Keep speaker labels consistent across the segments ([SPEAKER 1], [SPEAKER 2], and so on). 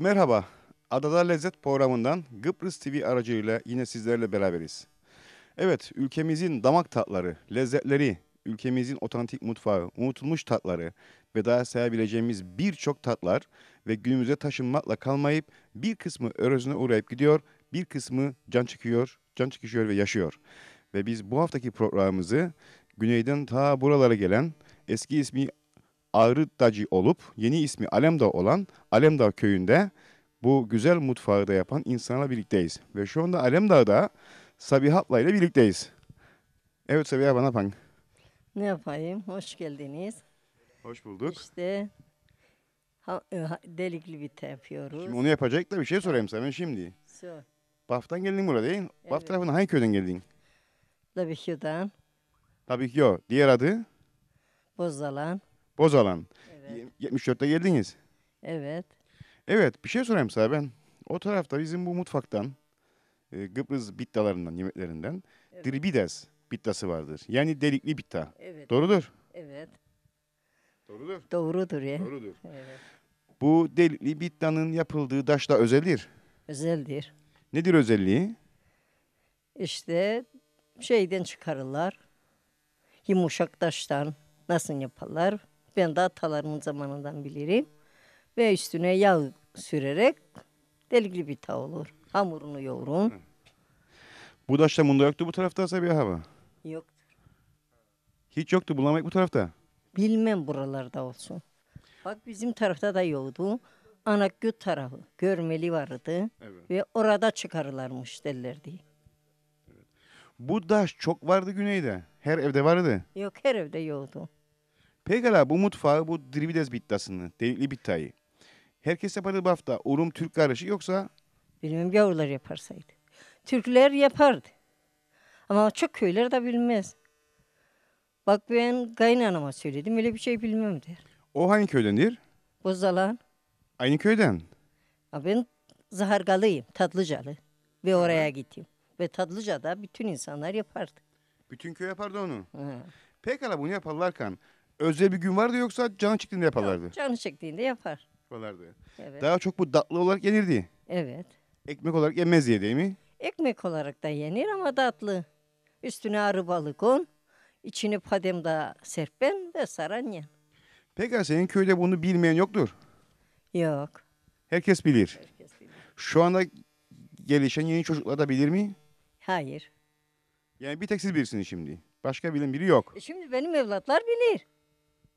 [SPEAKER 1] merhaba. Adada Lezzet programından Gıbrıs TV aracıyla yine sizlerle beraberiz. Evet ülkemizin damak tatları, lezzetleri, ülkemizin otantik mutfağı, unutulmuş tatları ve daha sayabileceğimiz birçok tatlar ve günümüze taşınmakla kalmayıp bir kısmı örözüne uğrayıp gidiyor, bir kısmı can çıkıyor, can çıkışıyor ve yaşıyor. Ve biz bu haftaki programımızı güneyden ta buralara gelen eski ismi Ağrıdacı olup yeni ismi Alemda olan Alemda köyünde bu güzel mutfağı da yapan insanla birlikteyiz. Ve şu anda Alemda'da Sabiha abla ile birlikteyiz. Evet Sabiha bana yapan.
[SPEAKER 2] Ne yapayım? Hoş geldiniz. Hoş bulduk. İşte ha, e, delikli bir yapıyoruz. Şimdi onu
[SPEAKER 1] yapacak da bir şey sorayım sana şimdi. Sor. Baftan geldin buraya değil. Evet. Baf tarafından hangi köyden geldin? Tabii ki Tabii ki o. Diğer adı?
[SPEAKER 2] Bozalan.
[SPEAKER 1] Bozalan. Evet. 74'te geldiniz. Evet. Evet bir şey sorayım sana ben. O tarafta bizim bu mutfaktan e, Kıbrıs bittalarından yemeklerinden evet. dribides bittası vardır. Yani delikli bitta. Evet. Doğrudur.
[SPEAKER 2] Evet. Doğrudur. Doğrudur ya. Doğrudur. Evet.
[SPEAKER 1] Bu delikli bittanın yapıldığı da özeldir.
[SPEAKER 2] Özeldir.
[SPEAKER 1] Nedir özelliği?
[SPEAKER 2] İşte şeyden çıkarırlar. Yumuşak taştan nasıl yaparlar? Ben de atalarımın zamanından bilirim. Ve üstüne yağ sürerek delikli bir ta olur. Hamurunu yoğurun.
[SPEAKER 3] Bu
[SPEAKER 1] Budaş'ta bunda yoktu bu tarafta Sabiha hava Yok. Hiç yoktu bulamak bu tarafta.
[SPEAKER 2] Bilmem buralarda olsun. Bak bizim tarafta da yoktu. Anakgöt tarafı görmeli vardı evet. ve orada çıkarılarmış derlerdi.
[SPEAKER 1] Bu daş çok vardı güneyde. Her evde vardı.
[SPEAKER 2] Yok her evde yoktu.
[SPEAKER 1] Pekala bu mutfağı, bu drivides bittasını, delikli bittayı. Herkes yapardı bu
[SPEAKER 2] hafta. Urum Türk karışı yoksa? Bilmem gavurlar yaparsaydı. Türkler yapardı. Ama çok köyler de bilmez. Bak ben kaynanama söyledim öyle bir şey bilmem der.
[SPEAKER 1] O hangi köydendir? Bozalan. Aynı köyden?
[SPEAKER 2] Ya ben Zahargalıyım, Tatlıcalı. Ve oraya gittim. Ve da bütün insanlar yapardı.
[SPEAKER 1] Bütün köy yapardı onu. Ha. Pekala bunu yaparlarken özel bir gün vardı yoksa canı çektiğinde yaparlardı. Yok,
[SPEAKER 2] canı çektiğinde yapar.
[SPEAKER 1] Yaparlardı. Evet. Daha çok bu tatlı olarak yenirdi. Evet. Ekmek olarak yemez diye değil mi?
[SPEAKER 2] Ekmek olarak da yenir ama tatlı. Üstüne arı balık kon, içini da serpen ve saran yen.
[SPEAKER 1] Peki senin köyde bunu bilmeyen yoktur. Yok. Herkes bilir. Herkes bilir. Şu anda gelişen yeni çocuklar da bilir mi? Hayır. Yani bir tek siz bilirsiniz şimdi. Başka bilen biri yok.
[SPEAKER 2] E şimdi benim evlatlar bilir.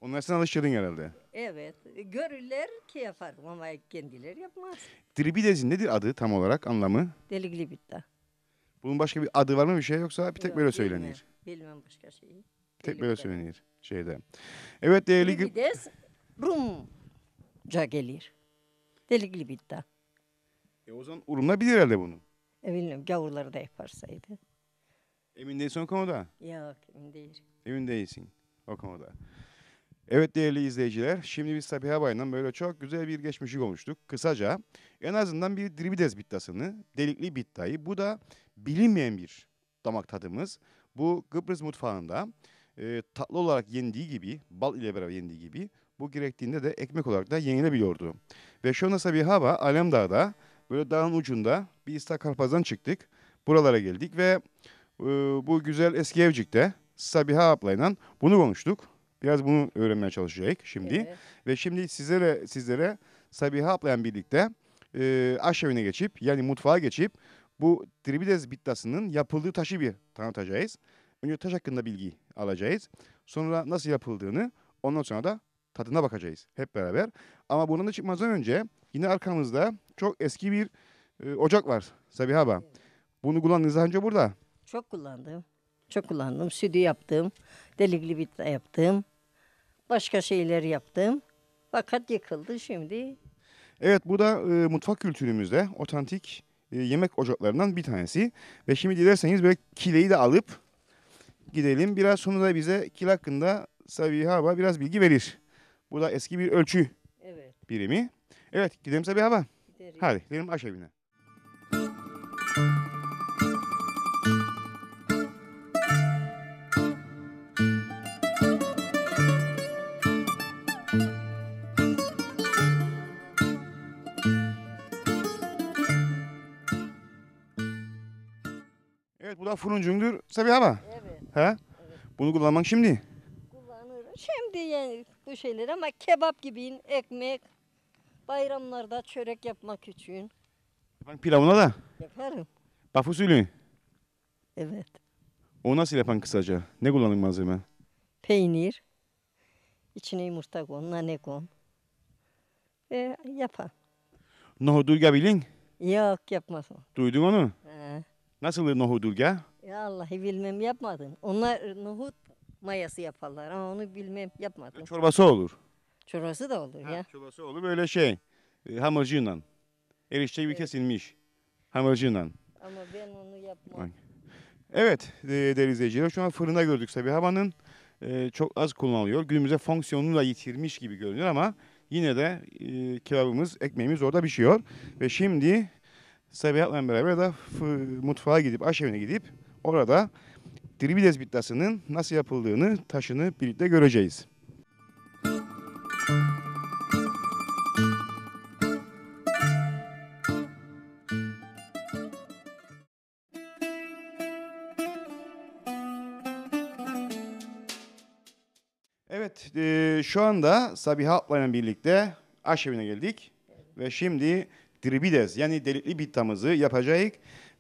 [SPEAKER 1] Onlar sen alıştırdın herhalde.
[SPEAKER 2] Evet. Görürler ki yaparım ama kendileri yapmaz.
[SPEAKER 1] Tribidez'in nedir adı tam olarak anlamı?
[SPEAKER 2] Delikli bitta.
[SPEAKER 1] Bunun başka bir adı var mı bir şey yoksa bir tek Yok, böyle söylenir?
[SPEAKER 2] Bilmem başka şeyi.
[SPEAKER 1] Bir tek böyle söylenir şeyde. Evet değerli...
[SPEAKER 2] Tribidez Rumca gelir. Delikli bitta. E o zaman
[SPEAKER 1] Urum'da bilir herhalde bunu.
[SPEAKER 2] E bilmiyorum gavurları da yaparsaydı.
[SPEAKER 1] Emin değilsin o konuda.
[SPEAKER 2] Yok emin değilim.
[SPEAKER 1] Emin değilsin o konuda. Evet değerli izleyiciler, şimdi biz Sabiha Bay'dan böyle çok güzel bir geçmişi konuştuk. Kısaca en azından bir dribides bittasını, delikli bittayı, bu da bilinmeyen bir damak tadımız. Bu Kıbrıs mutfağında e, tatlı olarak yendiği gibi, bal ile beraber yendiği gibi bu gerektiğinde de ekmek olarak da yenilebiliyordu. Ve şu anda Sabiha Bay, Alemdağ'da böyle dağın ucunda bir istakarpazdan çıktık. Buralara geldik ve e, bu güzel eski evcikte Sabiha ablayla bunu konuştuk. Biraz bunu öğrenmeye çalışacağız şimdi. Evet. Ve şimdi sizlere sizlere Sabiha ablayan birlikte e, aşevine geçip yani mutfağa geçip bu Tribides bittasının yapıldığı taşı bir tanıtacağız. Önce taş hakkında bilgi alacağız. Sonra nasıl yapıldığını ondan sonra da tadına bakacağız hep beraber. Ama bunun da çıkmazdan önce yine arkamızda çok eski bir e, ocak var Sabiha Abla. Evet. Bunu kullandınız daha önce burada.
[SPEAKER 2] Çok kullandım. Çok kullandım. Sütü yaptım. Delikli bit yaptım başka şeyler yaptım. Fakat yıkıldı şimdi. Evet bu da e,
[SPEAKER 1] mutfak kültürümüzde otantik e, yemek ocaklarından bir tanesi. Ve şimdi dilerseniz böyle kileyi de alıp gidelim. Biraz sonra bize kil hakkında Sabiha Haba biraz bilgi verir. Bu da eski bir ölçü evet. birimi. Evet gidelim Sabiha Haba. Gidelim. Hadi gidelim aş evine. Furuncundur tabii ama. Evet. He? Evet. Bunu kullanmak şimdi.
[SPEAKER 3] Kullanırım. Şimdi
[SPEAKER 2] yani bu şeyler ama kebap gibi ekmek, bayramlarda çörek yapmak için. Ben pilavına da? Yaparım. Baf usulü. Evet.
[SPEAKER 1] O nasıl yapan kısaca? Ne kullanın malzeme?
[SPEAKER 2] Peynir. İçine yumurta kon, nane kon. Ve yapan.
[SPEAKER 1] Nohudurga bilin?
[SPEAKER 2] Yok yapmaz o. Duydun onu? He.
[SPEAKER 1] Nasıl nohudurga?
[SPEAKER 2] Ya Allah bilmem yapmadım. Onlar nohut mayası yaparlar ama onu bilmem yapmadım. E, çorbası olur. Çorbası da olur ya. çorbası
[SPEAKER 1] olur böyle şey. E, hamurcuyla. Erişte gibi Evet. kesilmiş. Hamurcuyla. Ama ben onu yapmam. Evet e, değerli izleyiciler şu an fırında gördük Sabiha havanın e, çok az kullanılıyor. Günümüze fonksiyonunu da yitirmiş gibi görünüyor ama yine de e, kebabımız, ekmeğimiz orada pişiyor. Ve şimdi Sabiha beraber de mutfağa gidip, aşevine gidip Orada tribides bitlasının nasıl yapıldığını, taşını birlikte göreceğiz. Evet, e, şu anda Sabiha Atla'yla birlikte aşevine geldik. Ve şimdi tribides yani delikli bittamızı yapacağız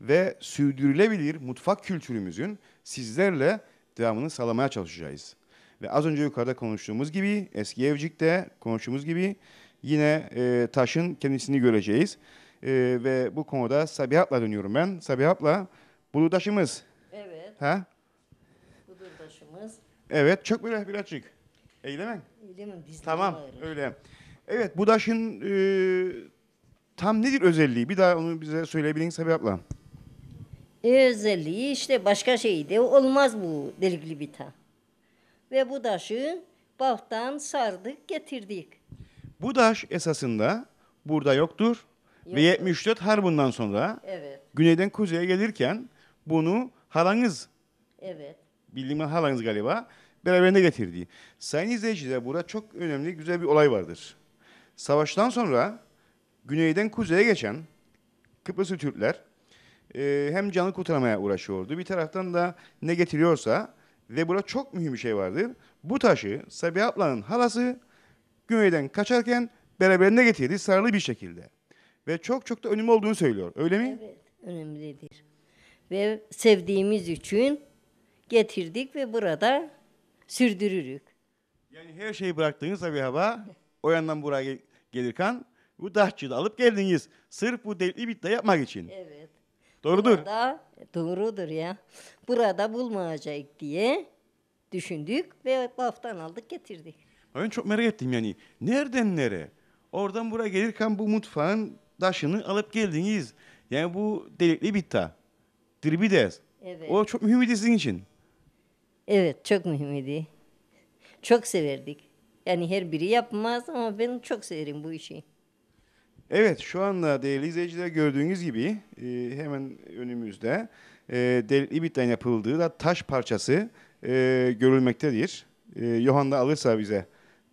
[SPEAKER 1] ve sürdürülebilir mutfak kültürümüzün sizlerle devamını sağlamaya çalışacağız. Ve az önce yukarıda konuştuğumuz gibi, eski evcikte konuştuğumuz gibi yine e, taşın kendisini göreceğiz. E, ve bu konuda Sabiha'la dönüyorum ben. Sabiha'la Bulurdaşımız.
[SPEAKER 2] Evet. Ha? Bulurdaşımız.
[SPEAKER 1] Evet, çok böyle birazcık. Öyle mi?
[SPEAKER 2] Öyle mi? Biz tamam, öyle. öyle.
[SPEAKER 1] Evet, bu daşın e, tam nedir özelliği? Bir daha onu bize söyleyebilirsin Sabiha abla.
[SPEAKER 2] E özelliği işte başka şey de olmaz bu delikli bita. Ve bu taşı bahtan sardık getirdik.
[SPEAKER 1] Bu taş esasında burada yoktur. Ve 74 harbundan sonra evet. güneyden kuzeye gelirken bunu halanız evet. bildiğimden halanız galiba beraberinde getirdi. Sayın izleyiciler burada çok önemli güzel bir olay vardır. Savaştan sonra güneyden kuzeye geçen Kıbrıslı Türkler e, hem canı kurtarmaya uğraşıyordu. Bir taraftan da ne getiriyorsa ve burada çok mühim bir şey vardır. Bu taşı Sabiha ablanın halası Güney'den kaçarken beraberinde getirdi sarılı bir şekilde. Ve çok çok da önemli olduğunu söylüyor. Öyle mi?
[SPEAKER 2] Evet, önemlidir. Ve sevdiğimiz için getirdik ve burada sürdürürük.
[SPEAKER 1] Yani her şeyi bıraktığınız Sabiha abla o yandan buraya gelirken bu dahçıyı da alıp geldiniz. Sırf bu devletli bitti yapmak için. Evet. Doğrudur.
[SPEAKER 2] Burada, doğrudur ya. Burada bulmayacak diye düşündük ve baftan aldık getirdik.
[SPEAKER 1] Ben çok merak ettim yani. Nereden nere? Oradan buraya gelirken bu mutfağın taşını alıp geldiniz. Yani bu delikli bitta. Dribides. Evet. O çok mühim idi sizin için.
[SPEAKER 2] Evet çok mühim idi. Çok severdik. Yani her biri yapmaz ama ben çok severim bu işi.
[SPEAKER 1] Evet şu anda değerli izleyiciler gördüğünüz gibi e, hemen önümüzde e, Del İbit'ten yapıldığı da taş parçası e, görülmektedir. E, Johan da alırsa bize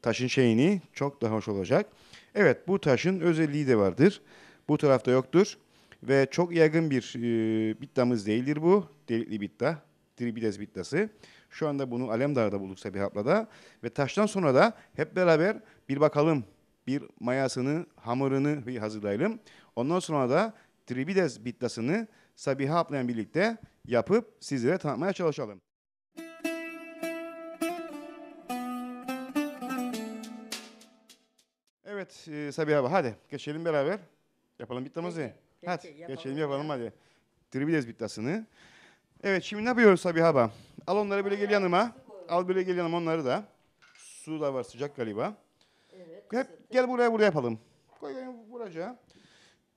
[SPEAKER 1] taşın şeyini çok daha hoş olacak. Evet bu taşın özelliği de vardır. Bu tarafta yoktur ve çok yaygın bir e, bittamız değildir bu. Delikli bitta, tribides bittası. Şu anda bunu Alemdar'da bulduk Sabihapla'da ve taştan sonra da hep beraber bir bakalım bir mayasını, hamurunu bir hazırlayalım. Ondan sonra da tribides bittasını Sabiha ablayla birlikte yapıp sizlere tanıtmaya çalışalım. Evet e, Sabiha abla hadi geçelim beraber. Yapalım bittamızı. Peki, hadi yapalım geçelim yapalım hadi. Tribides bittasını. Evet şimdi ne yapıyoruz Sabiha abla? Al onları böyle gel yanıma. Al böyle gel yanıma onları da. Su da var sıcak galiba. Hep gel buraya buraya yapalım. Koy beni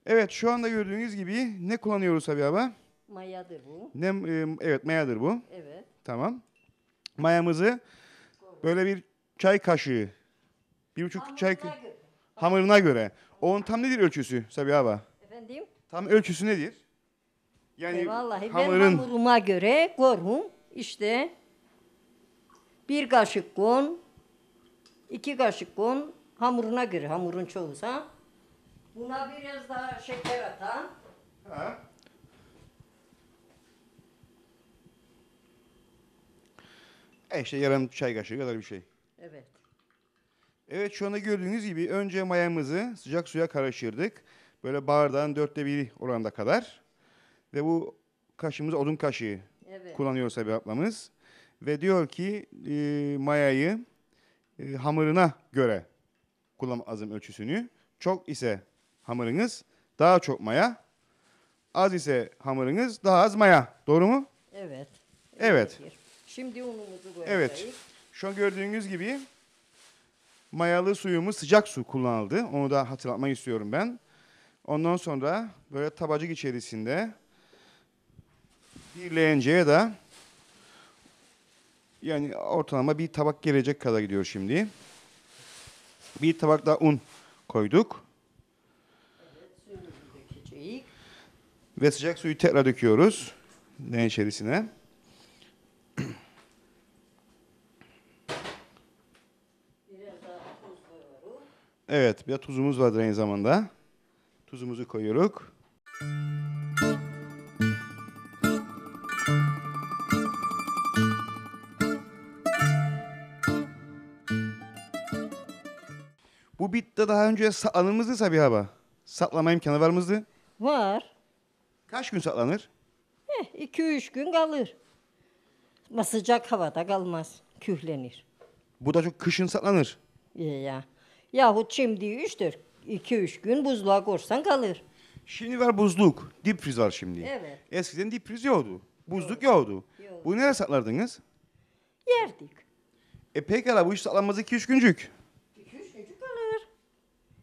[SPEAKER 1] Evet şu anda gördüğünüz gibi ne kullanıyoruz Sabiha abla?
[SPEAKER 2] Mayadır bu.
[SPEAKER 1] Ne, e, evet mayadır bu. Evet. Tamam. Mayamızı böyle bir çay kaşığı, bir buçuk Hamuruna çay göre. hamuruna göre. Onun tam nedir ölçüsü Sabiha abla? Efendim? Tam ölçüsü nedir?
[SPEAKER 2] Yani e vallahi hamurun... ben hamuruma göre korum işte bir kaşık un, iki kaşık un, Hamuruna göre hamurun çoğusu ha. Buna biraz daha şeker atan. Ha.
[SPEAKER 1] E işte yarım çay kaşığı kadar bir şey. Evet. Evet şu anda gördüğünüz gibi önce mayamızı sıcak suya karıştırdık. Böyle bardağın dörtte bir oranda kadar. Ve bu kaşığımız odun kaşığı
[SPEAKER 3] evet. kullanıyor
[SPEAKER 1] Sabiha ablamız. Ve diyor ki e, mayayı e, hamuruna göre kullanmak lazım ölçüsünü. Çok ise hamurunuz daha çok maya, az ise hamurunuz daha az maya. Doğru mu? Evet. Evet.
[SPEAKER 2] Şimdi unumuzu koyacağız. Evet.
[SPEAKER 1] Şu an gördüğünüz gibi mayalı suyumuz sıcak su kullanıldı. Onu da hatırlatmak istiyorum ben. Ondan sonra böyle tabacık içerisinde birleyinceye de yani ortalama bir tabak gelecek kadar gidiyor şimdi. Bir tabak daha un koyduk. Ve sıcak suyu tekrar döküyoruz den içerisine. Evet, bir de tuzumuz vardır aynı zamanda. Tuzumuzu koyuyoruz. bitte daha önce saklanır mıydı Sabiha abla? Saklama imkanı var mıydı? Var. Kaç gün saklanır?
[SPEAKER 2] Heh, iki üç gün kalır. Ama sıcak havada kalmaz. Kühlenir.
[SPEAKER 1] Bu da çok kışın saklanır.
[SPEAKER 2] İyi ya. Yahut şimdi üçtür. İki üç gün buzluğa korsan kalır. Şimdi var
[SPEAKER 1] buzluk. Dip friz var şimdi. Evet. Eskiden dip friz yoktu. Buzluk yoktu. Yok. Bunu nereye saklardınız? Yerdik. E pekala bu iş saklanmaz iki üç güncük.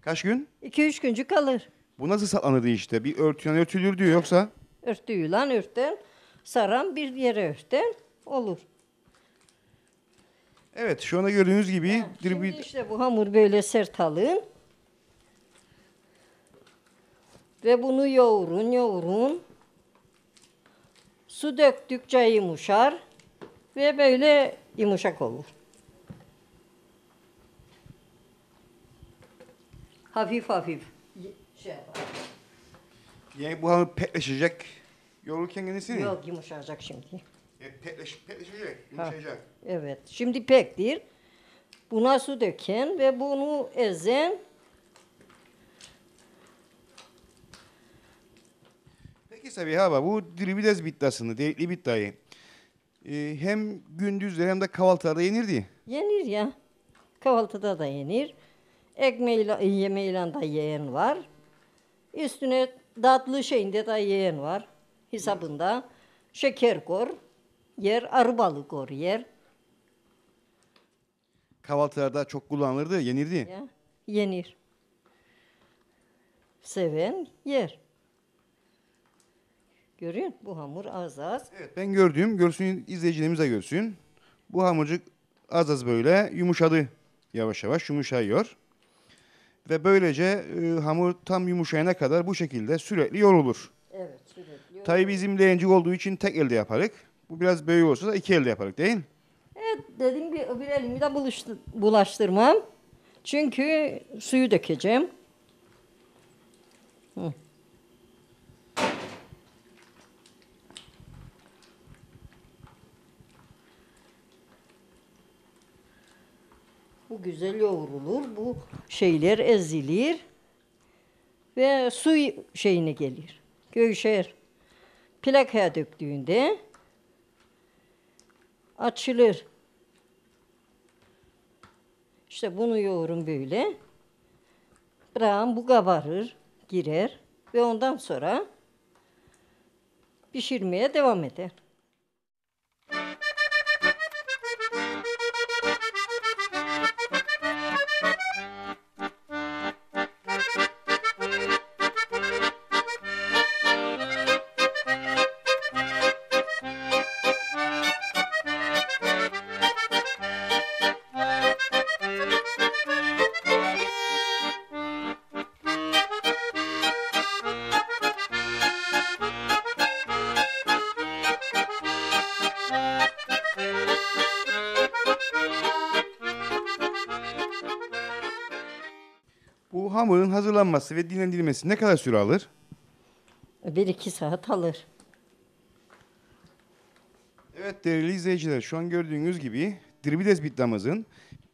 [SPEAKER 1] Kaç gün? İki üç günce kalır. Bu nasıl saklanırdı işte? Bir örtüyen diyor yoksa?
[SPEAKER 2] Örtüyü lan örten. Saran bir yere örten olur.
[SPEAKER 1] Evet şu anda gördüğünüz gibi ha, şimdi bir... işte
[SPEAKER 2] bu hamur böyle sert alın. Ve bunu yoğurun yoğurun. Su döktükçe yumuşar ve böyle yumuşak olur. hafif hafif şey yapar.
[SPEAKER 1] Yani bu hamur petleşecek. Yoğururken kendisi mi? Yok
[SPEAKER 2] yumuşayacak şimdi. E, petleş, petleşecek, yumuşayacak. Ha, evet. Şimdi pektir. Buna su döken ve bunu ezen
[SPEAKER 1] Peki Sabiha abla bu dribides bittasını, delikli bittayı e, hem gündüzde hem de kahvaltıda yenirdi.
[SPEAKER 2] Yenir ya. Kahvaltıda da yenir. Ekmeğiyle, yemeğiyle de yiyen var. Üstüne tatlı şeyinde de yiyen var. Hesabında şeker kor, yer, arıbalı kor yer.
[SPEAKER 1] Kahvaltılarda çok kullanılırdı, yenirdi.
[SPEAKER 2] Ya, yenir. Seven yer. Görüyorsun bu hamur az az. Evet ben
[SPEAKER 1] gördüğüm görsün izleyicilerimiz de görsün. Bu hamurcuk az az böyle yumuşadı. Yavaş yavaş yumuşayıyor ve böylece e, hamur tam yumuşayana kadar bu şekilde sürekli yorulur.
[SPEAKER 3] Evet sürekli yorulur. Tabii bizim
[SPEAKER 1] leğencik olduğu için tek elde yaparık. Bu biraz büyük olsa da iki elde yaparık değil mi?
[SPEAKER 2] Evet dedim bir öbür elimi de buluştu, bulaştırmam. Çünkü suyu dökeceğim. Hı. Bu güzel yoğrulur. Bu şeyler ezilir. Ve su şeyine gelir. Gövşer. Plakaya döktüğünde açılır. İşte bunu yoğurun böyle. Bırakın bu kabarır, girer ve ondan sonra pişirmeye devam eder.
[SPEAKER 1] hamurun hazırlanması ve dinlendirilmesi ne kadar süre alır?
[SPEAKER 2] 1-2 saat alır.
[SPEAKER 1] Evet değerli izleyiciler şu an gördüğünüz gibi Dribides Bitlamız'ın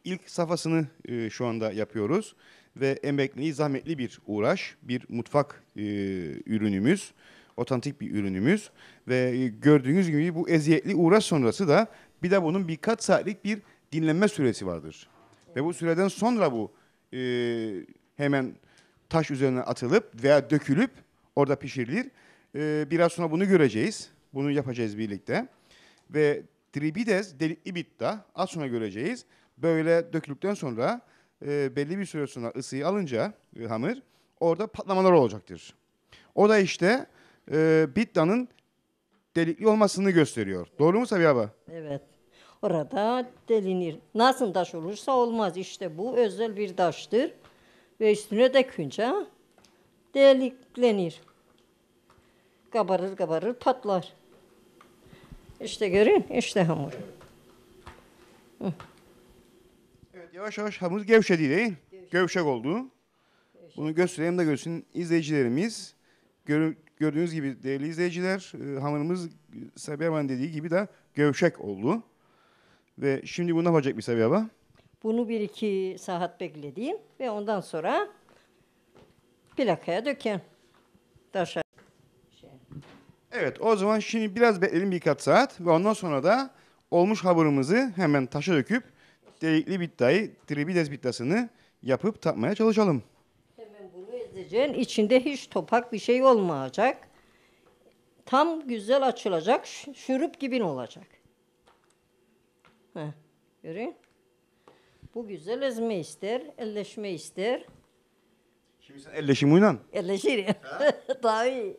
[SPEAKER 1] ilk safhasını e, şu anda yapıyoruz. Ve emekli, zahmetli bir uğraş, bir mutfak e, ürünümüz, otantik bir ürünümüz. Ve e, gördüğünüz gibi bu eziyetli uğraş sonrası da bir de bunun birkaç saatlik bir dinlenme süresi vardır. Ve bu süreden sonra bu e, hemen taş üzerine atılıp veya dökülüp orada pişirilir. Ee, biraz sonra bunu göreceğiz. Bunu yapacağız birlikte. Ve tribides del ibitta az sonra göreceğiz. Böyle döküldükten sonra e, belli bir süre sonra ısıyı alınca e, hamur orada patlamalar olacaktır. O da işte e, bittanın delikli olmasını gösteriyor. Doğru mu Sabiha abla?
[SPEAKER 2] Evet. Orada delinir. Nasıl taş olursa olmaz. İşte bu özel bir taştır ve üstüne dökünce deliklenir. Kabarır kabarır patlar. İşte görün, işte hamur.
[SPEAKER 1] Evet, yavaş yavaş hamur gevşedi değil. Gevşek, Gevşek oldu. Bunu göstereyim de görsün izleyicilerimiz. Görün, gördüğünüz gibi değerli izleyiciler e, hamurumuz Sabiha dediği gibi de gevşek oldu. Ve şimdi bunu ne yapacak bir Sabiha
[SPEAKER 2] bunu bir iki saat beklediyim ve ondan sonra plakaya dökeyim. Taşa.
[SPEAKER 1] Evet o zaman şimdi biraz bekleyelim birkaç saat ve ondan sonra da olmuş hamurumuzu hemen taşa döküp delikli bittayı, tribides bittasını yapıp tatmaya çalışalım. Hemen
[SPEAKER 2] bunu ezeceksin. İçinde hiç topak bir şey olmayacak. Tam güzel açılacak. Şurup gibi olacak. Heh, görüyor musun? Bu güzel ezme ister, elleşme ister.
[SPEAKER 1] Şimdi sen elleşim uynan.
[SPEAKER 2] Elleşir. Tabii.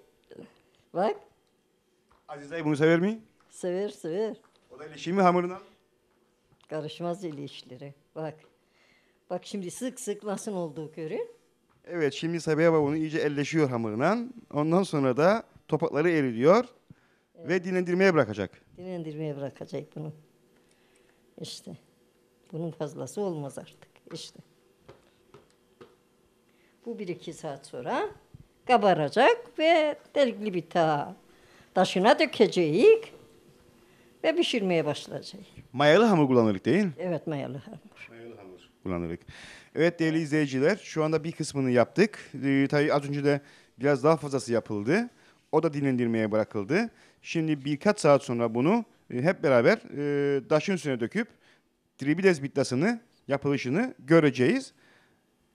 [SPEAKER 2] Bak. Aziz dayı bunu sever mi? Sever, sever. O da elleşir mi hamuruna? Karışmaz eli Bak. Bak şimdi sık sık nasıl olduğu görün.
[SPEAKER 1] Evet şimdi Sabiha Baba bunu iyice elleşiyor hamuruna. Ondan sonra da topakları eriliyor. Evet. Ve dinlendirmeye bırakacak.
[SPEAKER 2] Dinlendirmeye bırakacak bunu. İşte. Bunun fazlası olmaz artık İşte Bu bir iki saat sonra kabaracak ve delikli bir ta taşına dökeceğiz ve pişirmeye başlayacağız.
[SPEAKER 1] Mayalı hamur kullanırız değil mi?
[SPEAKER 2] Evet mayalı hamur. Mayalı
[SPEAKER 1] hamur kullanırız. Evet değerli izleyiciler şu anda bir kısmını yaptık. Ee, tabii az önce de biraz daha fazlası yapıldı. O da dinlendirmeye bırakıldı. Şimdi birkaç saat sonra bunu e, hep beraber e, taşın üstüne döküp Tribides bitlasını yapılışını göreceğiz.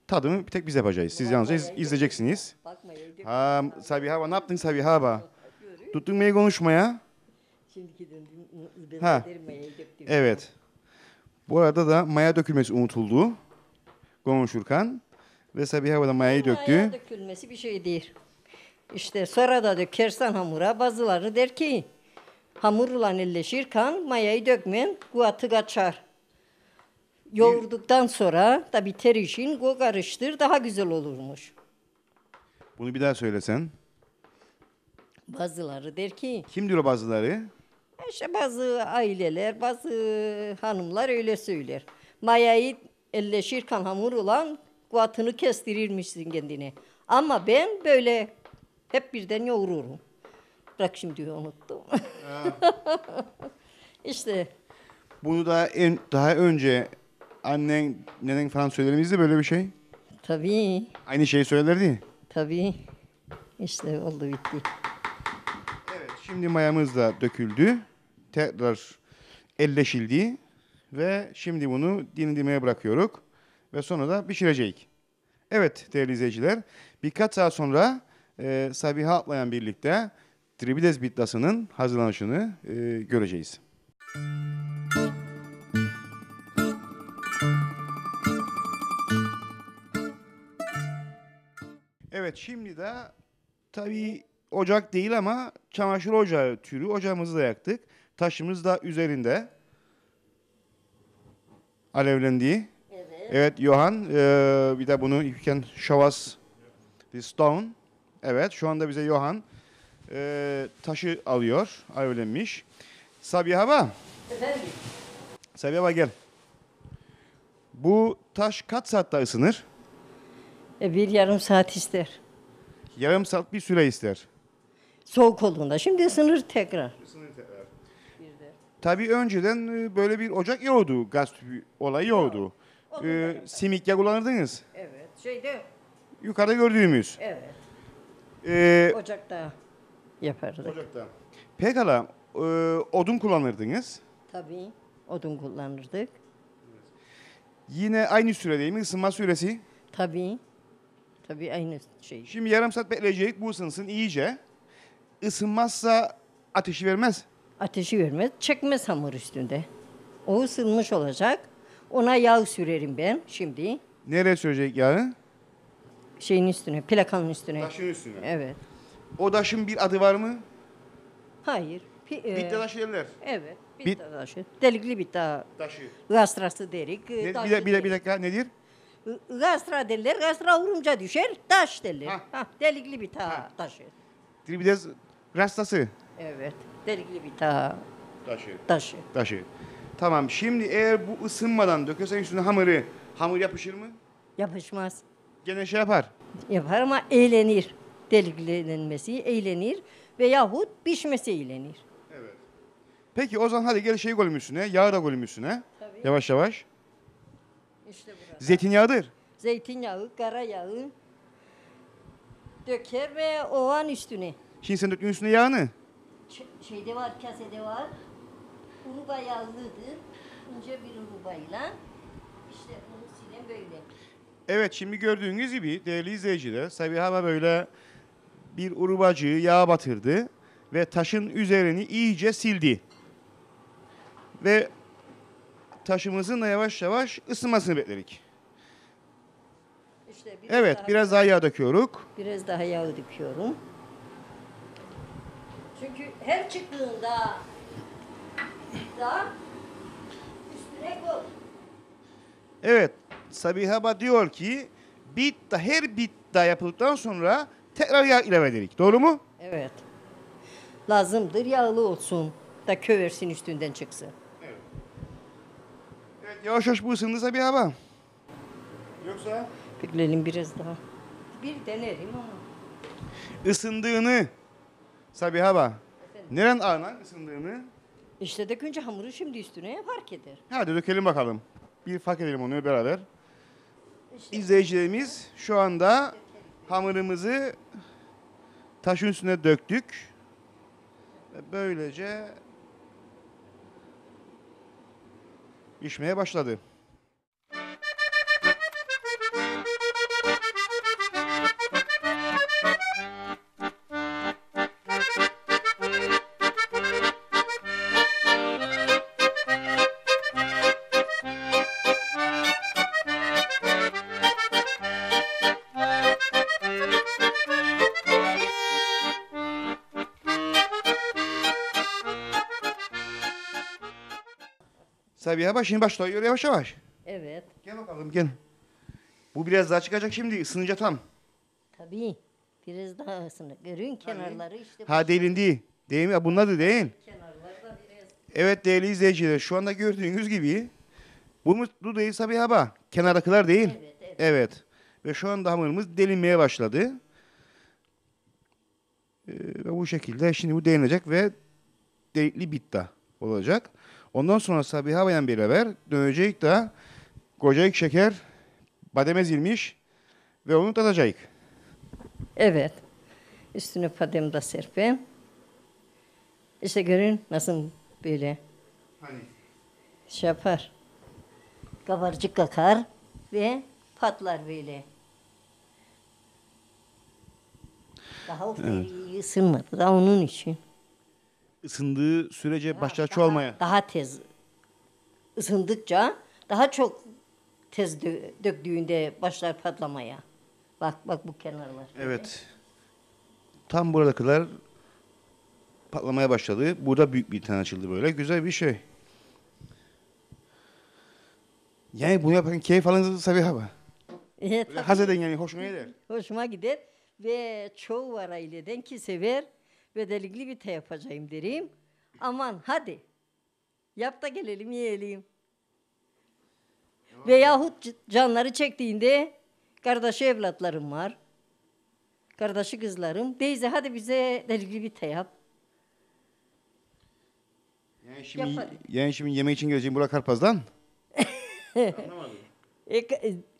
[SPEAKER 1] Tadını bir tek biz yapacağız. Siz yalnızca iz, izleyeceksiniz. Ha, Sabiha abla ne yaptın Sabiha abla? Tuttun mu konuşmaya?
[SPEAKER 3] Ha. Evet.
[SPEAKER 1] Bu arada da maya dökülmesi unutuldu. Konuşurken ve Sabiha da mayayı döktü. Maya
[SPEAKER 2] dökülmesi bir şey değil. İşte sonra da dökersen hamura bazıları der ki hamurla elleşir mayayı dökmeyen kuatı kaçar. Yoğurduktan sonra tabi terişin go karıştır daha güzel olurmuş.
[SPEAKER 1] Bunu bir daha söylesen.
[SPEAKER 2] Bazıları der ki.
[SPEAKER 1] Kim diyor bazıları?
[SPEAKER 2] E işte bazı aileler, bazı hanımlar öyle söyler. Mayayı elleşir kan hamur olan kuatını kestirirmişsin kendine. Ama ben böyle hep birden yoğururum. Bırak şimdi unuttum. İşte.
[SPEAKER 1] Bunu daha en, daha önce annen, nenen falan söyler miydi böyle bir şey?
[SPEAKER 2] Tabii,
[SPEAKER 1] Aynı şeyi söylerdi.
[SPEAKER 2] tabii. İşte oldu bitti.
[SPEAKER 1] Evet, şimdi mayamız da döküldü. Tekrar elleşildi. Ve şimdi bunu dinlemeye bırakıyoruz. Ve sonra da pişirecek. Evet değerli izleyiciler, birkaç saat sonra e, Sabiha Atlayan birlikte Tribides Bitlası'nın hazırlanışını e, göreceğiz. Evet şimdi de tabii ocak değil ama çamaşır ocağı türü ocağımızı da yaktık. Taşımız da üzerinde. alevlendi. Evet. Evet Johan ee, bir de bunu you can show us the stone. Evet şu anda bize Johan ee, taşı alıyor. Alevlenmiş. Sabiha ba. Efendim? Sabiha ba gel. Bu taş kaç saatte ısınır?
[SPEAKER 2] E, bir yarım saat ister.
[SPEAKER 1] Yarım saat bir süre ister.
[SPEAKER 2] Soğuk olduğunda. Şimdi sınır tekrar.
[SPEAKER 1] Tabii önceden e, böyle bir ocak yoktu, gaz tüpü olayı yoktu. Ee, simikya kullanırdınız.
[SPEAKER 2] Evet, şeyde.
[SPEAKER 1] Yukarıda gördüğümüz. Evet. Ee, ocakta yapardık. Ocakta. Pekala, e, odun kullanırdınız. Tabii, odun kullanırdık. Yine aynı süre değil mi? Isınma süresi? Tabii. Tabii aynı şey. Şimdi yarım saat bekleyecek
[SPEAKER 2] bu ısınsın iyice. Isınmazsa ateşi vermez. Ateşi vermez. Çekmez hamur üstünde. O ısınmış olacak. Ona yağ sürerim ben şimdi. Nereye sürecek yağı? Şeyin üstüne, plakanın üstüne. Taşın üstüne. Evet. O taşın bir adı var mı? Hayır. Pi, e, bitti taşı derler. Evet. Bitti bit taşı. Delikli bitti taşı. Lastrası derik. Ne, bir, de, bir, de, bir dakika nedir? Gastra derler. Gastra vurunca düşer. Taş derler. Ha. Ha, delikli bir taş. ha. taşı.
[SPEAKER 1] Tribides rastası.
[SPEAKER 2] Evet. Delikli bir
[SPEAKER 1] taş. taşı. Taşı. Taşı. Tamam. Şimdi eğer bu ısınmadan dökersen üstüne hamuru, hamur
[SPEAKER 2] yapışır mı? Yapışmaz. Gene şey yapar. Yapar ama eğlenir. Deliklenmesi eğlenir veyahut pişmesi eğlenir.
[SPEAKER 3] Evet.
[SPEAKER 1] Peki o zaman hadi gel şeyi koyalım üstüne, yağı da koyalım üstüne. Tabii. Yavaş yavaş.
[SPEAKER 3] İşte
[SPEAKER 2] burası.
[SPEAKER 1] Zeytinyağıdır.
[SPEAKER 2] Zeytinyağı, karayağı döker ve ovan üstüne.
[SPEAKER 1] Şimdi sen döktüğün üstüne yağını.
[SPEAKER 2] Ş- şeyde var, kasede var. Uruba yağlıdır. İnce bir urubayla. İşte bunu silen böyle.
[SPEAKER 1] Evet şimdi gördüğünüz gibi değerli izleyiciler Sabiha Baba böyle bir urubacığı yağ batırdı ve taşın üzerini iyice sildi. Ve taşımızın da yavaş yavaş ısınmasını bekledik.
[SPEAKER 2] İşte biraz evet, daha, biraz daha yağ döküyoruz. Biraz daha yağ döküyorum. Çünkü her çıktığında da üstüne koy.
[SPEAKER 1] Evet, Sabihaba diyor ki bit da her bit da yapıldıktan sonra tekrar yağ ilave edelim. Doğru mu?
[SPEAKER 2] Evet. Lazımdır yağlı olsun da köversin üstünden çıksın. Evet. Evet, yavaş yavaş bu ısındı Sabiha Haba. Yoksa? Bekleyelim biraz daha. Bir denerim ama
[SPEAKER 1] Isındığını Sabiha bak.
[SPEAKER 2] Neren ağına ısındığını? İşte dökünce hamuru şimdi üstüne fark eder.
[SPEAKER 1] Hadi dökelim bakalım. Bir fark edelim onu beraber. İşte. İzleyicilerimiz şu anda hamurumuzu taşın üstüne döktük. Ve böylece pişmeye başladı. Sabiha şimdi başlıyor yavaş yavaş.
[SPEAKER 3] Evet. Gel bakalım gel.
[SPEAKER 1] Bu biraz daha çıkacak şimdi ısınınca tam.
[SPEAKER 2] Tabii. Biraz daha ısınır. Görün kenarları işte. Ha
[SPEAKER 1] delin değil. Değil mi? Bunlar da değil.
[SPEAKER 2] Kenarları
[SPEAKER 1] da biraz. Evet değerli izleyiciler şu anda gördüğünüz gibi bu değil Sabiha Ba. Kenardakiler değil. Evet, evet. evet. Ve şu anda hamurumuz delinmeye başladı. Ee, ve bu şekilde şimdi bu delinecek ve delikli bitta olacak. Ondan sonra Sabiha Bayan beraber dönecek de kocayık şeker badem ezilmiş ve onu tadacak.
[SPEAKER 2] Evet. Üstüne badem da serpin. İşte görün nasıl böyle hani? şey yapar. Kabarcık kakar ve patlar böyle. Daha o evet. ısınmadı da onun için
[SPEAKER 1] ısındığı sürece başlar olmaya.
[SPEAKER 2] Daha tez ısındıkça daha çok tez dö- döktüğünde başlar patlamaya. Bak bak bu kenarlar. Evet.
[SPEAKER 1] Tam burada kadar patlamaya başladı. Burada büyük bir tane açıldı böyle. Güzel bir şey. Yani bunu yaparken keyif alınca seviyor ama.
[SPEAKER 2] Evet. Haz yani hoşuma gider. Hoşuma gider ve çoğu var aileden ki sever bedelikli bir te yapacağım derim. Aman hadi yap da gelelim yiyelim. ya Veyahut canları çektiğinde kardeşi evlatlarım var. Kardeşi kızlarım. Deyze hadi bize delikli bir te yap.
[SPEAKER 3] Yani şimdi, Yapar.
[SPEAKER 1] yani şimdi yemek için geleceğim Burak Arpaz'dan.
[SPEAKER 2] Anlamadım. E,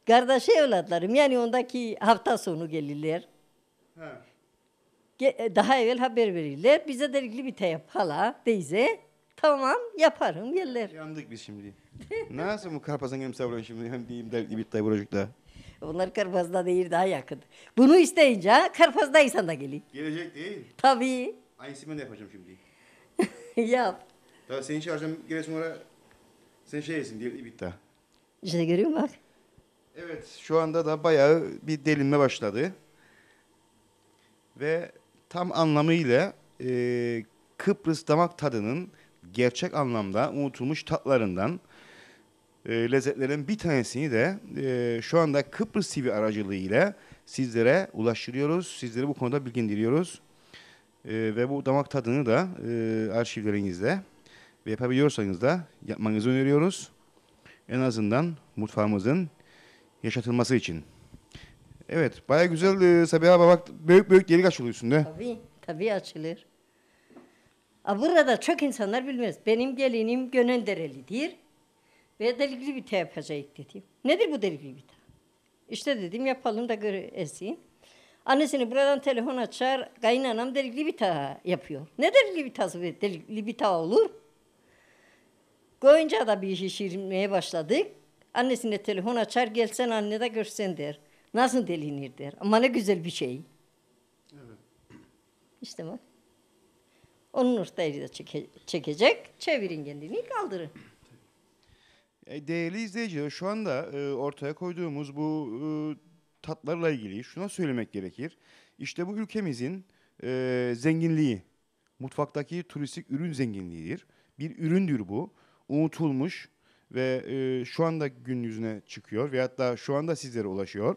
[SPEAKER 2] kardeşi evlatlarım yani ondaki hafta sonu gelirler. Ha. E, daha evvel haber verirler. Bize der bir te yap hala deyse tamam yaparım yerler. Yandık biz şimdi.
[SPEAKER 1] Nasıl bu karpazdan hem savran şimdi hem diyeyim der gibi tay buracıkta.
[SPEAKER 2] Onlar Karpaz'da değil daha yakın. Bunu isteyince Karpaz'da insan da geliyor.
[SPEAKER 1] Gelecek değil.
[SPEAKER 2] Tabii.
[SPEAKER 1] Aynısını ben de yapacağım şimdi. Yap. Daha seni çağıracağım gene sonra sen şey yesin bir bitti.
[SPEAKER 2] İşte görüyor musun bak.
[SPEAKER 1] Evet şu anda da bayağı bir delinme başladı. Ve tam anlamıyla e, Kıbrıs damak tadının gerçek anlamda unutulmuş tatlarından e, lezzetlerin bir tanesini de e, şu anda Kıbrıs TV aracılığıyla sizlere ulaştırıyoruz. Sizlere bu konuda bilgilendiriyoruz. E, ve bu damak tadını da e, arşivlerinizde ve yapabiliyorsanız da yapmanızı öneriyoruz. En azından mutfağımızın yaşatılması için. Evet, baya güzel e, Sabiha abla bak büyük büyük delik açılıyorsun de.
[SPEAKER 2] Tabii, tabii açılır. A, burada çok insanlar bilmez. Benim gelinim Gönendereli'dir ve delikli bite yapacağız dedim. Nedir bu delikli bir bite? İşte dedim yapalım da gör esin. Annesini buradan telefon açar, kayınanam delikli bir bita yapıyor. Ne delikli bitası be? Delikli bita olur. Koyunca da bir şişirmeye başladık. Annesine telefon açar, gelsen anne de görsen der. Nasıl delinir der. Ama ne güzel bir şey. Evet. İşte bu Onun ortaya da çeke, çekecek. Çevirin kendini kaldırın. E,
[SPEAKER 1] değerli izleyiciler şu anda e, ortaya koyduğumuz bu e, tatlarla ilgili şuna söylemek gerekir. İşte bu ülkemizin e, zenginliği, mutfaktaki turistik ürün zenginliğidir. Bir üründür bu. Unutulmuş ve e, şu anda gün yüzüne çıkıyor ve hatta şu anda sizlere ulaşıyor.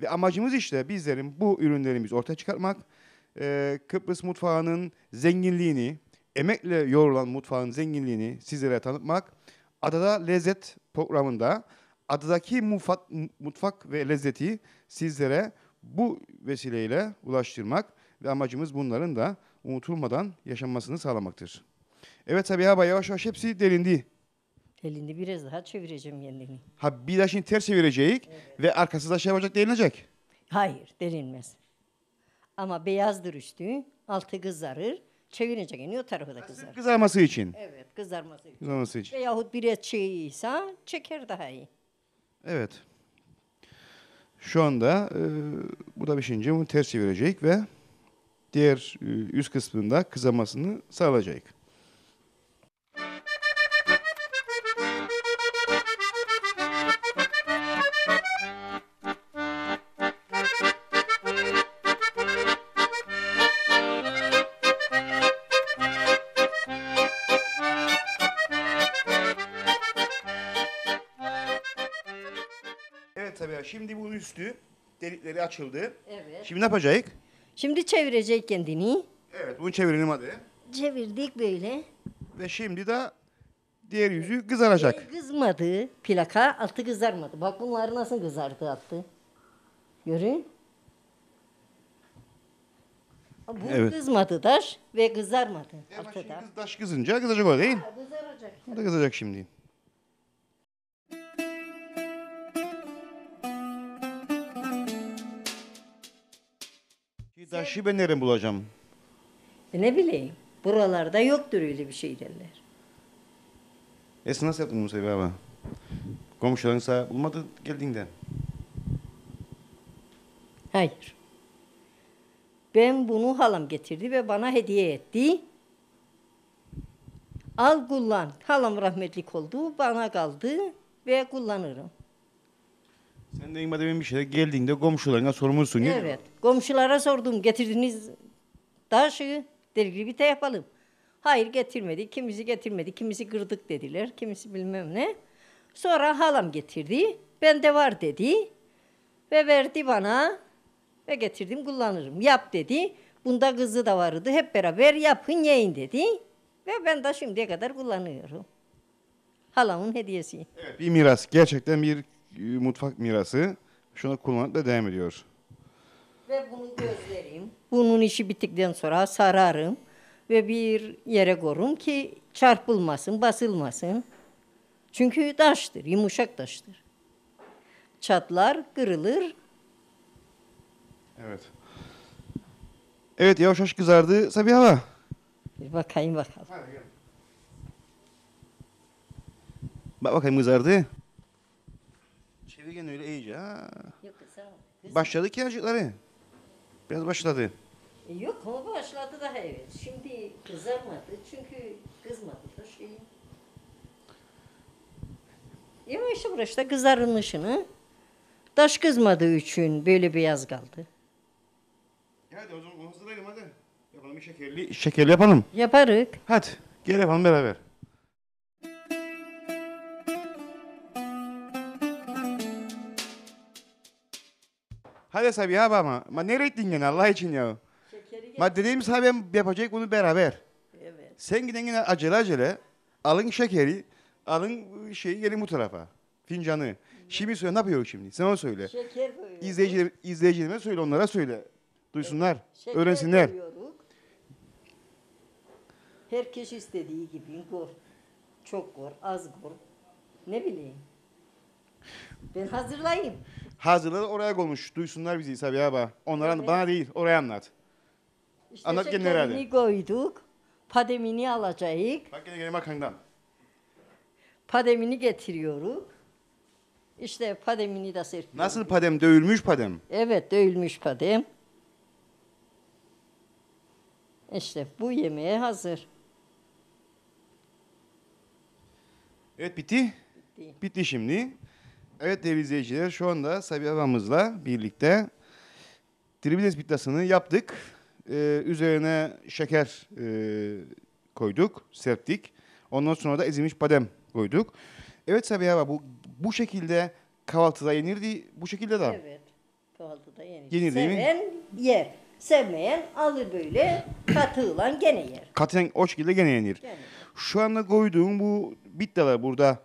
[SPEAKER 1] Ve amacımız işte bizlerin bu ürünlerimizi ortaya çıkartmak, e, Kıbrıs mutfağının zenginliğini, emekle yorulan mutfağın zenginliğini sizlere tanıtmak. Adada Lezzet programında adadaki mufat, mutfak ve lezzeti sizlere bu vesileyle ulaştırmak ve amacımız bunların da unutulmadan yaşanmasını sağlamaktır. Evet tabii Bey yavaş yavaş hepsi delindi
[SPEAKER 2] Elini biraz daha çevireceğim kendini.
[SPEAKER 1] Ha bir daha şimdi ters çevirecek evet. ve arkası da şey yapacak delinecek.
[SPEAKER 2] Hayır delinmez. Ama beyazdır üstü, altı kızarır. Çevirince Yani o tarafı da kızar. Kızarması için. Evet kızarması için. Kızarması için. Veyahut bir et çeker daha iyi.
[SPEAKER 1] Evet. Şu anda e, bu da beşinci bunu ters çevirecek ve diğer e, üst kısmında kızarmasını sağlayacak. üstü delikleri açıldı. Evet. Şimdi ne yapacağız?
[SPEAKER 2] Şimdi çevirecek kendini. Evet bunu çevirelim hadi. Çevirdik böyle. Ve şimdi de diğer yüzü kızaracak. E, kızmadı plaka altı kızarmadı. Bak bunlar nasıl kızardı altı. Görün. Bu evet. kızmadı taş ve kızarmadı. Ya e, altı da. Kız, taş kızınca kızacak o değil mi?
[SPEAKER 1] Kızaracak.
[SPEAKER 3] Bu
[SPEAKER 2] da
[SPEAKER 1] kızacak şimdi. Bir taşı ben nereden bulacağım?
[SPEAKER 2] E, ne bileyim. Buralarda yoktur öyle bir şey derler.
[SPEAKER 1] Esin nasıl yaptın bunu Sevi abi? Komşuların sağ bulmadı geldiğinden.
[SPEAKER 2] Hayır. Ben bunu halam getirdi ve bana hediye etti. Al kullan. Halam rahmetlik oldu, bana kaldı ve kullanırım.
[SPEAKER 1] Sen de madem bir şey geldiğinde komşularına sormuşsun. değil Evet.
[SPEAKER 2] Komşulara sordum getirdiniz daha taşı delgribite yapalım. Hayır getirmedi. Kimisi getirmedi. Kimisi kırdık dediler. Kimisi bilmem ne. Sonra halam getirdi. Ben de var dedi. Ve verdi bana. Ve getirdim kullanırım. Yap dedi. Bunda kızı da vardı. Hep beraber yapın yiyin dedi. Ve ben de şimdiye kadar kullanıyorum. Halamın hediyesi. Evet, bir
[SPEAKER 1] miras. Gerçekten bir mutfak mirası şuna kullanmakla devam ediyor. Ve
[SPEAKER 2] bunu gözlerim. Bunun işi bittikten sonra sararım ve bir yere korum ki çarpılmasın, basılmasın. Çünkü taştır, yumuşak taştır. Çatlar, kırılır.
[SPEAKER 1] Evet. Evet yavaş yavaş kızardı Sabiha.
[SPEAKER 2] Bir bakayım bakalım. Hadi gel.
[SPEAKER 1] Bak bakayım kızardı gene öyle iyice. Ha.
[SPEAKER 2] Yok sağ ol. Başladı
[SPEAKER 1] kiracıkları. Biraz başladı.
[SPEAKER 2] E, yok ama başladı daha evet. Şimdi kızarmadı çünkü kızmadı da şey. Yavaş yavaş işte kızarmışını. Taş kızmadığı için böyle beyaz kaldı.
[SPEAKER 1] Hadi o zaman hazırlayalım hadi. Yapalım bir şekerli. Şekerli yapalım.
[SPEAKER 2] Yaparık. Hadi gel
[SPEAKER 1] yapalım beraber. hadi Sabiha abi ama. Ma nereye gittin gene Allah için ya? Ma dediğim sahabem yapacak bunu beraber. Evet. Sen giden yine acele acele alın şekeri, alın şeyi gelin bu tarafa. Fincanı. Evet. Şimdi söyle ne yapıyor şimdi? Sen onu söyle.
[SPEAKER 3] Şeker koyuyoruz.
[SPEAKER 1] İzleyiciler, izleyicilerime söyle onlara söyle. Duysunlar, evet. öğrensinler.
[SPEAKER 2] Herkes istediği gibi gor. Çok gor, az gor. Ne bileyim. Ben hazırlayayım.
[SPEAKER 1] Hazırla da oraya konuş. Duysunlar bizi İsa abi. Onlara Evet. bana değil oraya anlat. İşte Anlat gene şekerini herhalde.
[SPEAKER 2] koyduk. Pademini alacağız.
[SPEAKER 1] Bak gene gene makandan.
[SPEAKER 2] Pademini getiriyoruz. İşte pademini de serpiyoruz.
[SPEAKER 1] Nasıl padem dövülmüş padem.
[SPEAKER 2] Evet, dövülmüş padem. İşte bu yemeğe hazır.
[SPEAKER 1] Evet bitti. Bitti. Bitti şimdi. Evet değerli izleyiciler şu anda Sabiha Hanım'ızla birlikte Tribünes pizzasını yaptık. Ee, üzerine şeker e, koyduk, serptik. Ondan sonra da ezilmiş badem koyduk. Evet Sabiha Hanım bu, bu şekilde kahvaltıda yenirdi. Bu şekilde de.
[SPEAKER 2] Evet. Kahvaltıda yenir. Yenir değil mi? Seven yer. Sevmeyen alır böyle katı olan gene yer.
[SPEAKER 1] Katıyan o şekilde gene yenir. Gene. Şu anda koyduğum bu bitteler burada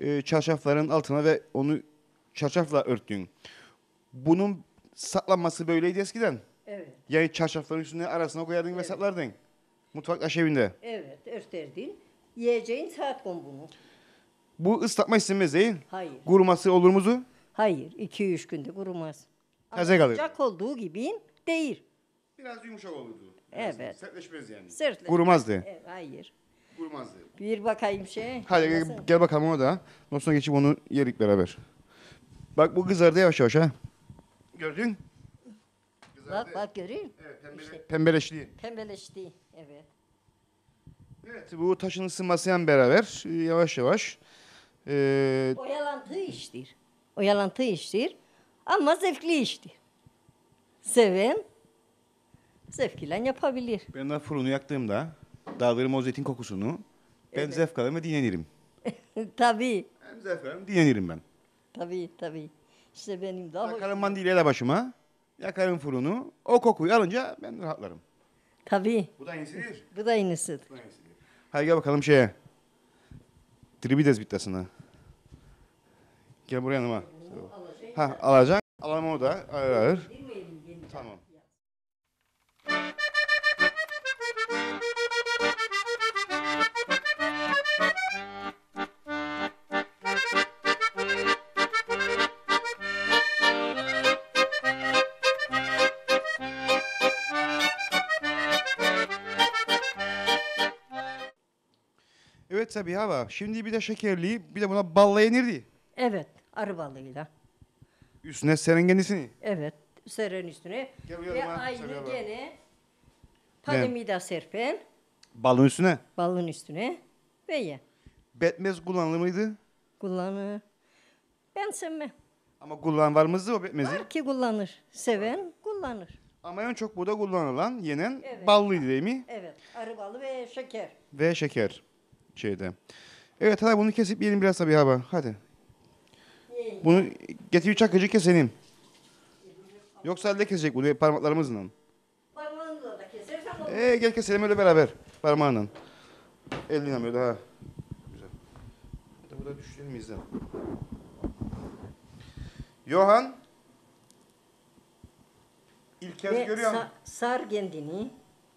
[SPEAKER 1] e, çarşafların altına ve onu çarşafla örtüyün. Bunun saklanması böyleydi eskiden. Evet. Yani çarşafların üstüne arasına koyardın evet. ve saklardın. Mutfak aşevinde.
[SPEAKER 2] Evet, örterdin. Yiyeceğin saat konbunu.
[SPEAKER 1] Bu ıslatma istemez değil.
[SPEAKER 2] Hayır. Kuruması olur muzu? Hayır, iki üç günde kurumaz.
[SPEAKER 1] Taze kalır. Sıcak
[SPEAKER 2] olduğu gibi değil. Biraz yumuşak olurdu. Evet. Sertleşmez yani. Sertleşmez. Kurumazdı. Evet, hayır vurmaz diye. Bir bakayım şey. Hadi gel, Nasıl?
[SPEAKER 1] gel bakalım ona da. Nosuna geçip onu yerik beraber. Bak bu kızardı yavaş yavaş ha. Gördün?
[SPEAKER 2] Bak bak göreyim. Evet, pembele, İşte.
[SPEAKER 1] Pembeleşliği.
[SPEAKER 2] Pembeleşti. Evet. Evet
[SPEAKER 1] bu taşın ısınmasıyla beraber
[SPEAKER 2] e, yavaş yavaş e, Oyalantı iştir. Oyalantı iştir. Ama zevkli iştir. Seven zevkiyle yapabilir.
[SPEAKER 1] ben de fırını yaktığımda Dağlarım Ozet'in kokusunu. Ben evet. zevklerime dinlenirim.
[SPEAKER 2] tabii. Zevk zevklerime dinlenirim ben. Tabii tabii. İşte benim de.
[SPEAKER 1] Yakarım mandilya başıma. Yakarım fırını. O kokuyu alınca ben rahatlarım.
[SPEAKER 2] Tabii. Bu da inisidir. Bu da inisidir.
[SPEAKER 3] Bu
[SPEAKER 1] Hadi gel bakalım şeye. Tribides bittasına. Gel buraya yanıma.
[SPEAKER 2] Ha alacak. Alamam o da.
[SPEAKER 1] Ağır ağır. Tamam. olacak tabii hava. Şimdi bir de şekerliği bir de buna balla yenirdi.
[SPEAKER 2] Evet, arı balıyla.
[SPEAKER 1] Üstüne seren serengenisini.
[SPEAKER 2] Evet, seren üstüne. Gel Ve uyalım ha, aynı Serap. gene palamida serpen
[SPEAKER 1] Balın üstüne.
[SPEAKER 2] balın üstüne ve ye.
[SPEAKER 1] Betmez kullanılır mıydı?
[SPEAKER 2] Kullanı. Ben sevmem.
[SPEAKER 1] Ama kullan var mıydı o betmezi? Var
[SPEAKER 2] ki kullanır. Seven kullanır.
[SPEAKER 1] Ama en çok burada kullanılan yenen Evet. ballıydı değil mi?
[SPEAKER 2] Evet, arı balı ve şeker.
[SPEAKER 1] Ve şeker şeyde. Evet hadi bunu kesip yiyelim biraz tabii abi. Hadi. Bunu getir çakıcı keselim. Yoksa elde kesecek bunu parmaklarımızla.
[SPEAKER 2] Parmağınla
[SPEAKER 3] da kesersen Ee,
[SPEAKER 1] gel keselim öyle beraber parmağınla. Elle inanmıyor daha. Güzel. Burada, burada düşelim izle.
[SPEAKER 2] Johan ilk kez Ve görüyorum. Sa sar kendini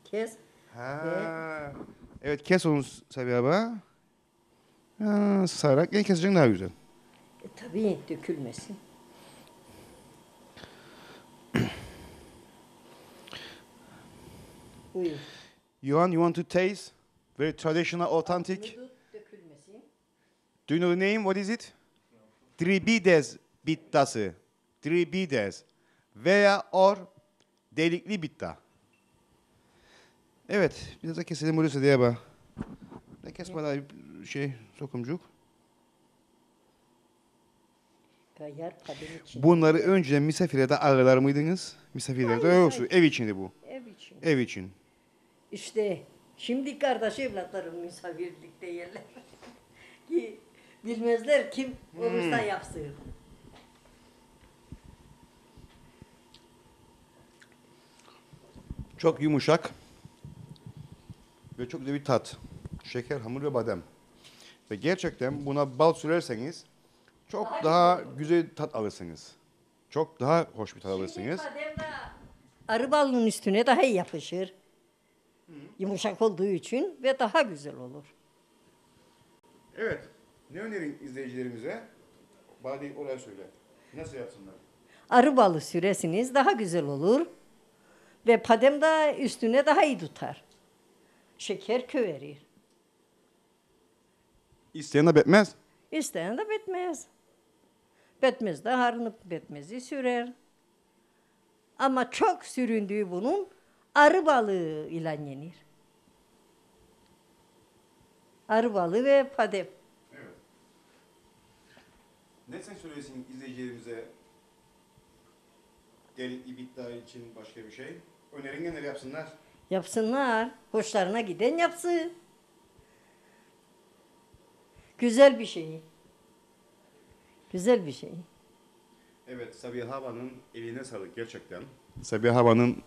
[SPEAKER 2] kes. Ha. Ve
[SPEAKER 1] Evet kes onu Sabiha abla. Ha, sarak yine keseceksin daha güzel.
[SPEAKER 2] E, tabii dökülmesin. Buyur.
[SPEAKER 1] Johan, you want to taste? Very traditional, authentic. Do you know the name? What is it? Tribides bittası. Tribides. Veya or delikli bitta. Evet. Biraz da keselim burası diye bak. Ne kesme daha şey sokumcuk.
[SPEAKER 2] Kayar kabin içinde.
[SPEAKER 1] Bunları önceden misafirlerde ağırlar mıydınız? Misafirlerde Hayır, yoksa hayır. ev içinde bu. Ev için. Ev için.
[SPEAKER 2] İşte şimdi kardeş evlatlarım misafirlikte yerler. Ki bilmezler kim olursa Hmm. yapsın.
[SPEAKER 1] Çok yumuşak ve çok güzel bir tat. Şeker, hamur ve badem. Ve gerçekten buna bal sürerseniz
[SPEAKER 3] çok daha,
[SPEAKER 1] güzel tat alırsınız. Çok daha hoş bir tat alırsınız.
[SPEAKER 2] Arı balının üstüne daha iyi yapışır. Yumuşak olduğu için ve daha güzel olur.
[SPEAKER 1] Evet. Ne önerin izleyicilerimize? Badi oraya söyle. Nasıl yapsınlar?
[SPEAKER 2] Arı balı süresiniz daha güzel olur. Ve padem de üstüne daha iyi tutar şeker kö verir.
[SPEAKER 1] İsteyen de bitmez.
[SPEAKER 2] İsteyen de bitmez. Bitmez de harınıp bitmezi sürer. Ama çok süründüğü bunun arı balığı ile yenir. Arı balığı ve padep.
[SPEAKER 1] Evet. Ne sen söylesin izleyicilerimize derin ibitler için başka bir şey? Önerin neler yapsınlar?
[SPEAKER 2] Yapsınlar. Hoşlarına giden yapsın. Güzel bir şey. Güzel bir şey.
[SPEAKER 1] Evet Sabiha Hava'nın eline sağlık gerçekten. Sabiha Hava'nın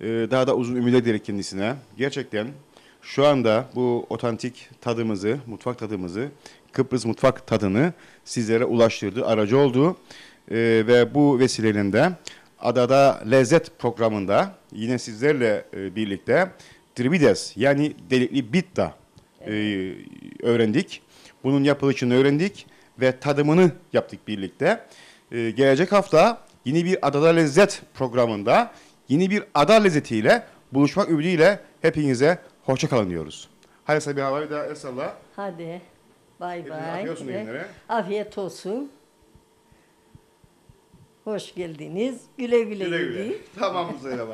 [SPEAKER 1] e, daha da uzun ömürler dilerim kendisine. Gerçekten şu anda bu otantik tadımızı, mutfak tadımızı, Kıbrıs mutfak tadını sizlere ulaştırdı, aracı oldu. E, ve bu vesileyle de Adada Lezzet programında yine sizlerle e, birlikte Tribides yani delikli bitta e, öğrendik. Bunun yapılışını öğrendik ve tadımını yaptık birlikte. E, gelecek hafta yeni bir Adada Lezzet programında yeni bir ada lezzetiyle buluşmak ümidiyle hepinize hoşça kalın diyoruz. Hadi Sabiha abi de el salla.
[SPEAKER 2] Hadi. Bay bay. Afiyet olsun. Hoş geldiniz. Güle güle. Güle güle. Tamam Zeyra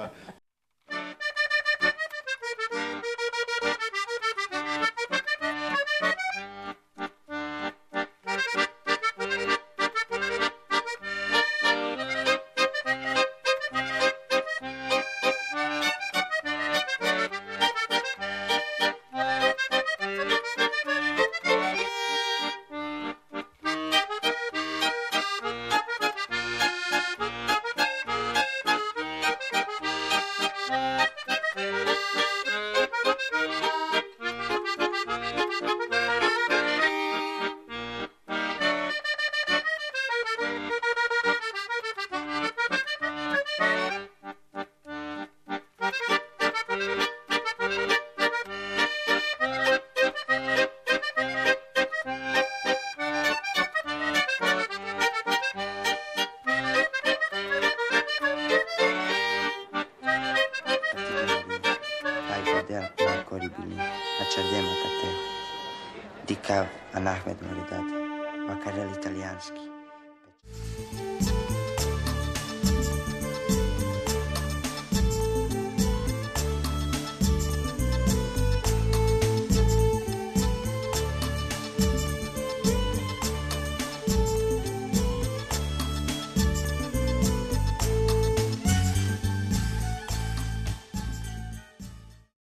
[SPEAKER 3] Лубянский.